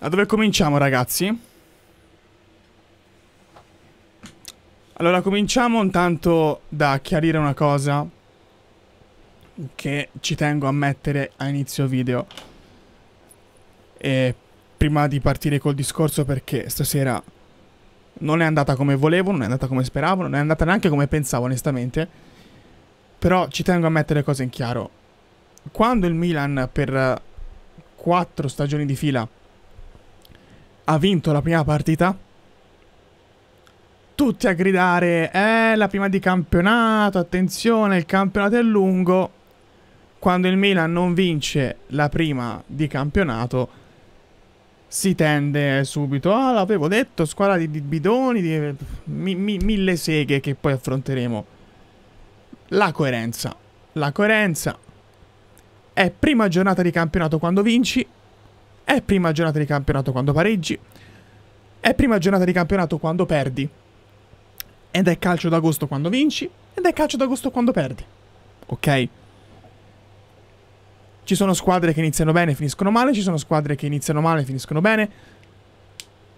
Da dove cominciamo ragazzi? Allora cominciamo intanto da chiarire una cosa che ci tengo a mettere a inizio video e prima di partire col discorso perché stasera non è andata come volevo, non è andata come speravo, non è andata neanche come pensavo onestamente però ci tengo a mettere le cose in chiaro quando il Milan per 4 stagioni di fila ha vinto la prima partita, tutti a gridare, eh, la prima di campionato, attenzione, il campionato è lungo. Quando il Milan non vince la prima di campionato, si tende subito, ah, oh, l'avevo detto, squadra di, di bidoni, di mi, mi, mille seghe che poi affronteremo. La coerenza. La coerenza è prima giornata di campionato quando vinci, è prima giornata di campionato quando pareggi. È prima giornata di campionato quando perdi. Ed è calcio d'agosto quando vinci. Ed è calcio d'agosto quando perdi. Ok? Ci sono squadre che iniziano bene e finiscono male. Ci sono squadre che iniziano male e finiscono bene.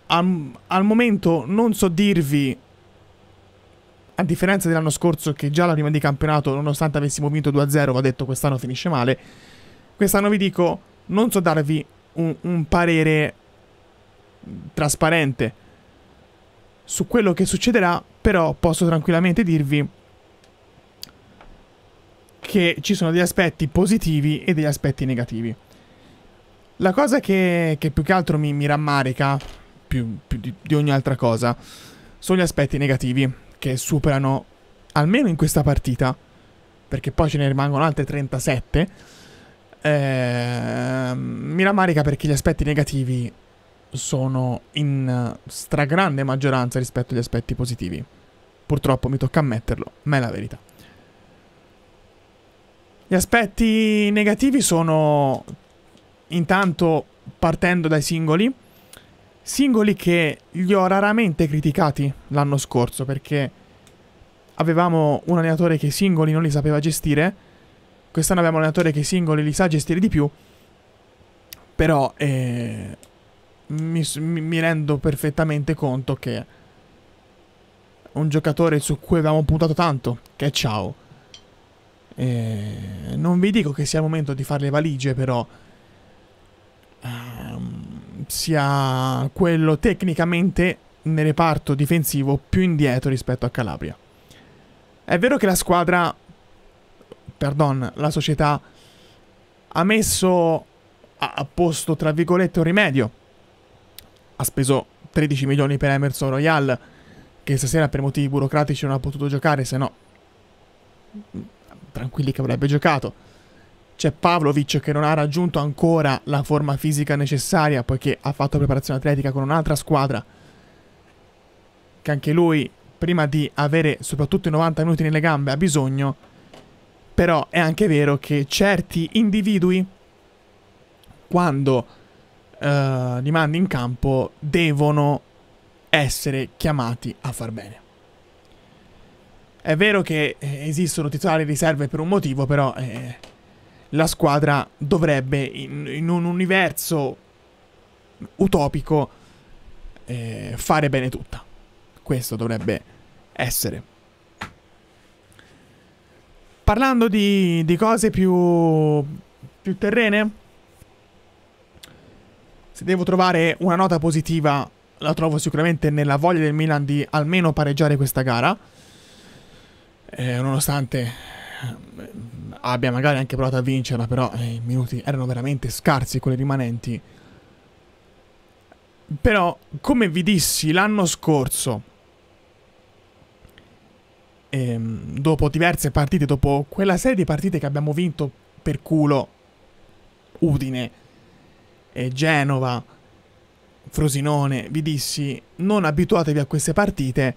Al, al momento non so dirvi a differenza dell'anno scorso che già la prima di campionato, nonostante avessimo vinto 2-0, va detto quest'anno finisce male, quest'anno vi dico, non so darvi un, un parere trasparente su quello che succederà, però posso tranquillamente dirvi che ci sono degli aspetti positivi e degli aspetti negativi. La cosa che, che più che altro mi, mi rammarica, più, più di, di, ogni altra cosa, sono gli aspetti negativi che superano, almeno in questa partita, perché poi ce ne rimangono altre 37, eh, mi rammarica perché gli aspetti negativi sono in stragrande maggioranza rispetto agli aspetti positivi. Purtroppo mi tocca ammetterlo, ma è la verità. Gli aspetti negativi sono intanto partendo dai singoli, singoli che li ho raramente criticati l'anno scorso perché avevamo un allenatore che i singoli non li sapeva gestire Quest'anno abbiamo un allenatore che i singoli li sa gestire di più. Però eh, mi, mi, rendo perfettamente conto che un giocatore su cui avevamo puntato tanto, che è Ciao. Eh, non vi dico che sia il momento di fare le valigie, però ehm, sia quello tecnicamente nel reparto difensivo più indietro rispetto a Calabria. È vero che la squadra perdon, la società ha messo a posto, tra virgolette, un rimedio. Ha speso 13 milioni per Emerson Royal, che stasera per motivi burocratici non ha potuto giocare, se no mm, tranquilli che avrebbe giocato. C'è Pavlovic che non ha raggiunto ancora la forma fisica necessaria poiché ha fatto preparazione atletica con un'altra squadra. Che anche lui, prima di avere soprattutto i 90 minuti nelle gambe, ha bisogno però è anche vero che certi individui, quando uh, li mandi in campo, devono essere chiamati a far bene. È vero che eh, esistono titolari riserve per un motivo, però eh, la squadra dovrebbe, in, in un universo utopico, eh, fare bene tutta. Questo dovrebbe essere parlando di, di cose più, più terrene, se devo trovare una nota positiva, la trovo sicuramente nella voglia del Milan di almeno pareggiare questa gara. Eh, nonostante eh, abbia magari anche provato a vincerla, però eh, i minuti erano veramente scarsi quelli rimanenti. Però, come vi dissi l'anno scorso, ehm, dopo diverse partite, dopo quella serie di partite che abbiamo vinto per culo, Udine e Genova, Frosinone, vi dissi non abituatevi a queste partite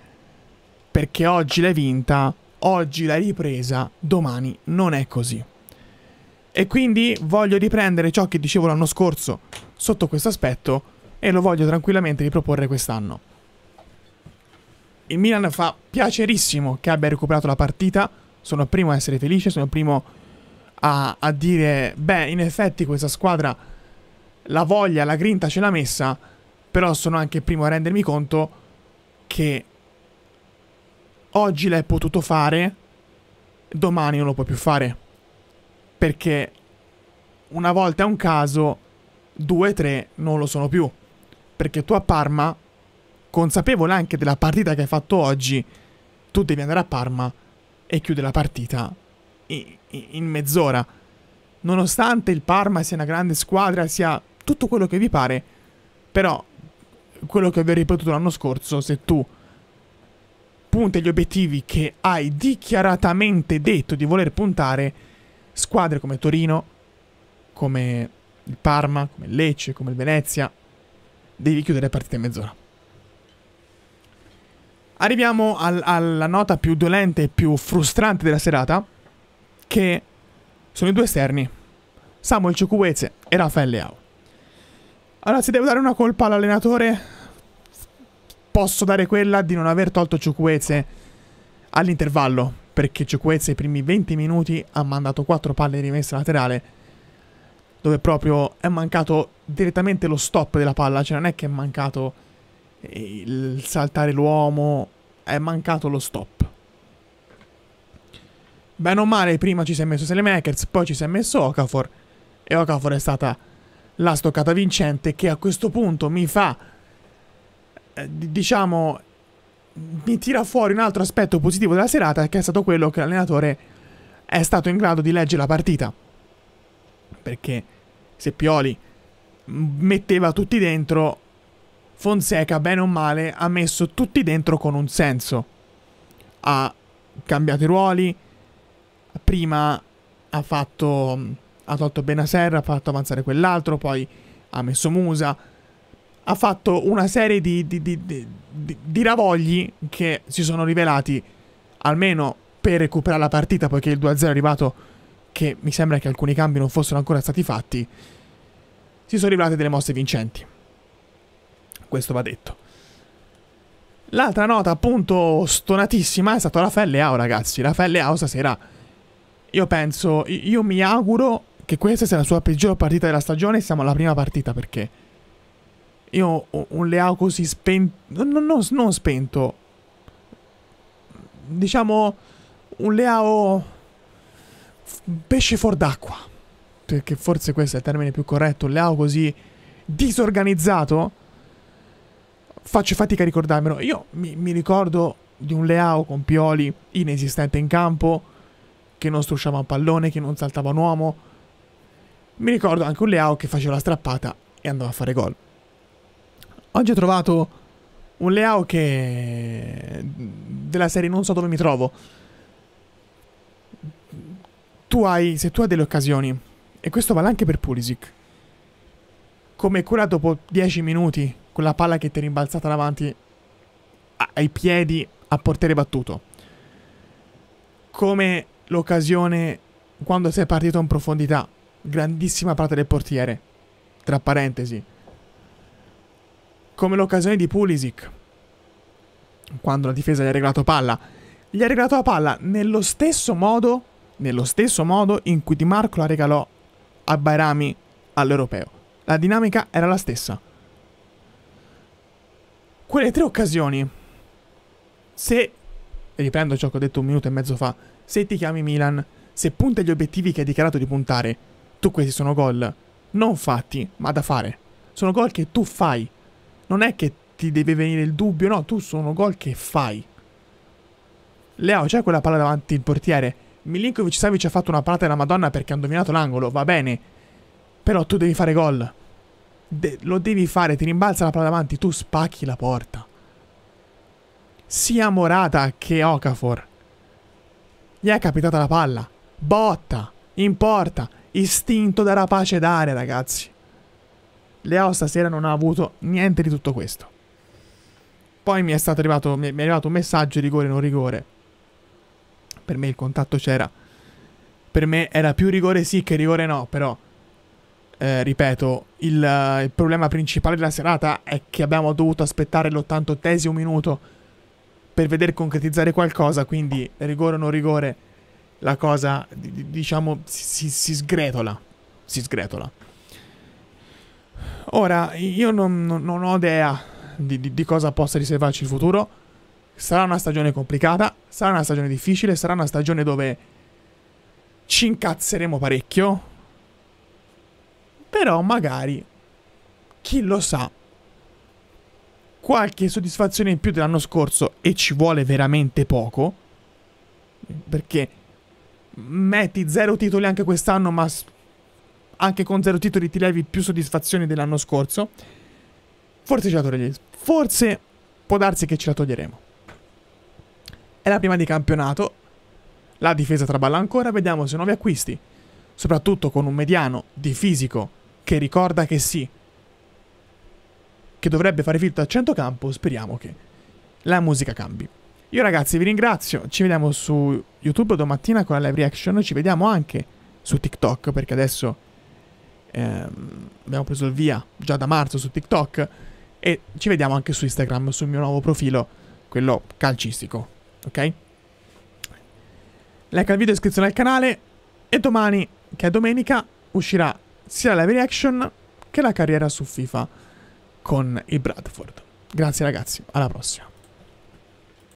perché oggi l'hai vinta, oggi l'hai ripresa, domani non è così. E quindi voglio riprendere ciò che dicevo l'anno scorso sotto questo aspetto e lo voglio tranquillamente riproporre quest'anno. Il Milan fa piacerissimo che abbia recuperato la partita. Sono il primo a essere felice, sono il primo a, a dire, beh, in effetti questa squadra la voglia, la grinta ce l'ha messa, però sono anche il primo a rendermi conto che oggi l'hai potuto fare, domani non lo puoi più fare. Perché una volta è un caso, due, tre non lo sono più. Perché tu a Parma consapevole anche della partita che hai fatto oggi, tu devi andare a Parma e chiude la partita in, in mezz'ora. Nonostante il Parma sia una grande squadra, sia tutto quello che vi pare, però quello che vi ho ripetuto l'anno scorso, se tu punti gli obiettivi che hai dichiaratamente detto di voler puntare, squadre come Torino, come il Parma, come il Lecce, come il Venezia, devi chiudere partite in mezz'ora. Arriviamo al, alla nota più dolente e più frustrante della serata, che sono i due esterni, Samuel Ciucueze e Rafael Leao. Allora, se devo dare una colpa all'allenatore, posso dare quella di non aver tolto Ciucueze all'intervallo, perché Ciucueze i primi 20 minuti ha mandato 4 palle di rimessa laterale, dove proprio è mancato direttamente lo stop della palla, cioè non è che è mancato il saltare l'uomo, è mancato lo stop. Bene o male, prima ci si è messo Selemakers, poi ci si è messo Okafor, e Okafor è stata la stoccata vincente che a questo punto mi fa, eh, diciamo, mi tira fuori un altro aspetto positivo della serata, che è stato quello che l'allenatore è stato in grado di leggere la partita. Perché se Pioli metteva tutti dentro, Fonseca, bene o male, ha messo tutti dentro con un senso. Ha cambiato i ruoli, prima ha fatto... ha tolto Benaserra, ha fatto avanzare quell'altro, poi ha messo Musa, ha fatto una serie di, di, di, di, ravogli che si sono rivelati almeno per recuperare la partita, poiché il 2-0 è arrivato che mi sembra che alcuni cambi non fossero ancora stati fatti, si sono rivelate delle mosse vincenti questo va detto. L'altra nota appunto stonatissima è stata Rafael Leao ragazzi, Rafael Leao stasera io penso, io mi auguro che questa sia la sua peggiore partita della stagione, siamo alla prima partita perché io ho un Leao così spento, non, non, non spento, diciamo un Leao pesce fuor d'acqua, perché forse questo è il termine più corretto, un Leao così disorganizzato faccio fatica a ricordarmelo. Io mi, mi ricordo di un Leao con Pioli inesistente in campo, che non strusciava un pallone, che non saltava un uomo. Mi ricordo anche un Leao che faceva la strappata e andava a fare gol. Oggi ho trovato un Leao che... della serie non so dove mi trovo. Tu hai, se tu hai delle occasioni, e questo vale anche per Pulisic, come quella dopo 10 minuti quella palla che ti è rimbalzata davanti ai piedi a portiere battuto. Come l'occasione quando sei partito in profondità, grandissima parte del portiere, tra parentesi. Come l'occasione di Pulisic, quando la difesa gli ha regalato palla. Gli ha regalato la palla nello stesso modo, nello stesso modo in cui Di Marco la regalò a Bairami all'Europeo. La dinamica era la stessa. Quelle tre occasioni, se, riprendo ciò che ho detto un minuto e mezzo fa, se ti chiami Milan, se punta agli obiettivi che hai dichiarato di puntare, tu questi sono gol non fatti, ma da fare. Sono gol che tu fai. Non è che ti deve venire il dubbio, no, tu sono gol che fai. Leo, c'è quella palla davanti il portiere. Milinkovic Savic ha fatto una palla della Madonna perché hanno dominato l'angolo, va bene. Però tu devi fare gol de lo devi fare, ti rimbalza la palla davanti, tu spacchi la porta. Sia Morata che Okafor. Gli è capitata la palla. Botta, in porta, istinto da rapace d'area, ragazzi. Leo stasera non ha avuto niente di tutto questo. Poi mi è stato arrivato, mi è arrivato un messaggio rigore non rigore. Per me il contatto c'era. Per me era più rigore sì che rigore no, però eh, ripeto, il, eh, il, problema principale della serata è che abbiamo dovuto aspettare l'88 minuto per vedere concretizzare qualcosa, quindi rigore o non rigore, la cosa, diciamo, si, si sgretola. Si sgretola. Ora, io non, non, non ho idea di, di, di cosa possa riservarci il futuro. Sarà una stagione complicata, sarà una stagione difficile, sarà una stagione dove ci incazzeremo parecchio, però magari, chi lo sa, qualche soddisfazione in più dell'anno scorso e ci vuole veramente poco, perché metti zero titoli anche quest'anno, ma anche con zero titoli ti levi più soddisfazioni dell'anno scorso, forse ce la toglieremo. Forse può darsi che ce la toglieremo. È la prima di campionato, la difesa traballa ancora, vediamo se nuovi acquisti, soprattutto con un mediano di fisico che ricorda che sì, che dovrebbe fare filtro a 100 campo, speriamo che la musica cambi. Io ragazzi vi ringrazio, ci vediamo su YouTube domattina con la live reaction, ci vediamo anche su TikTok perché adesso ehm, abbiamo preso il via già da marzo su TikTok e ci vediamo anche su Instagram, sul mio nuovo profilo, quello calcistico, ok? Like al video, iscrizione al canale e domani, che è domenica, uscirà sia la live action che la carriera su FIFA con il Bradford. Grazie ragazzi, alla prossima.